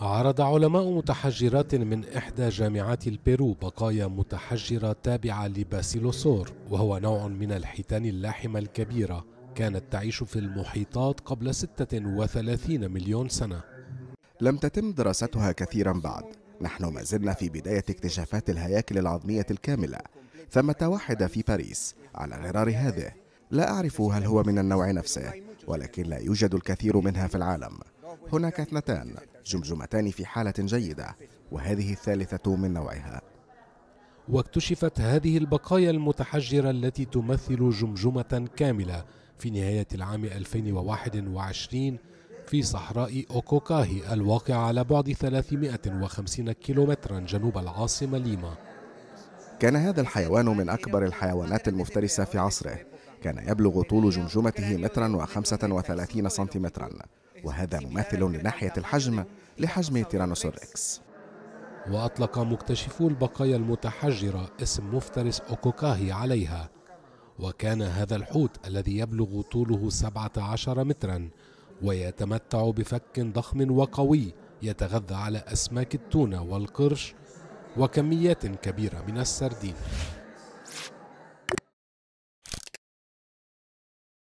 عرض علماء متحجرات من إحدى جامعات البيرو بقايا متحجرة تابعة لباسيلوسور وهو نوع من الحيتان اللاحمة الكبيرة كانت تعيش في المحيطات قبل 36 مليون سنة لم تتم دراستها كثيرا بعد نحن ما زلنا في بداية اكتشافات الهياكل العظمية الكاملة ثمة واحدة في باريس على غرار هذه لا أعرف هل هو من النوع نفسه ولكن لا يوجد الكثير منها في العالم هناك اثنتان جمجمتان في حالة جيدة وهذه الثالثة من نوعها واكتشفت هذه البقايا المتحجرة التي تمثل جمجمة كاملة في نهاية العام 2021 في صحراء أوكوكاهي الواقعة على بعد 350 كيلومترا جنوب العاصمة ليما كان هذا الحيوان من أكبر الحيوانات المفترسة في عصره كان يبلغ طول جمجمته مترا وخمسة وثلاثين سنتيمترا وهذا مماثل لناحية الحجم لحجم تيرانوسور إكس وأطلق مكتشفو البقايا المتحجرة اسم مفترس أوكوكاهي عليها وكان هذا الحوت الذي يبلغ طوله 17 مترا ويتمتع بفك ضخم وقوي يتغذى على أسماك التونة والقرش وكميات كبيرة من السردين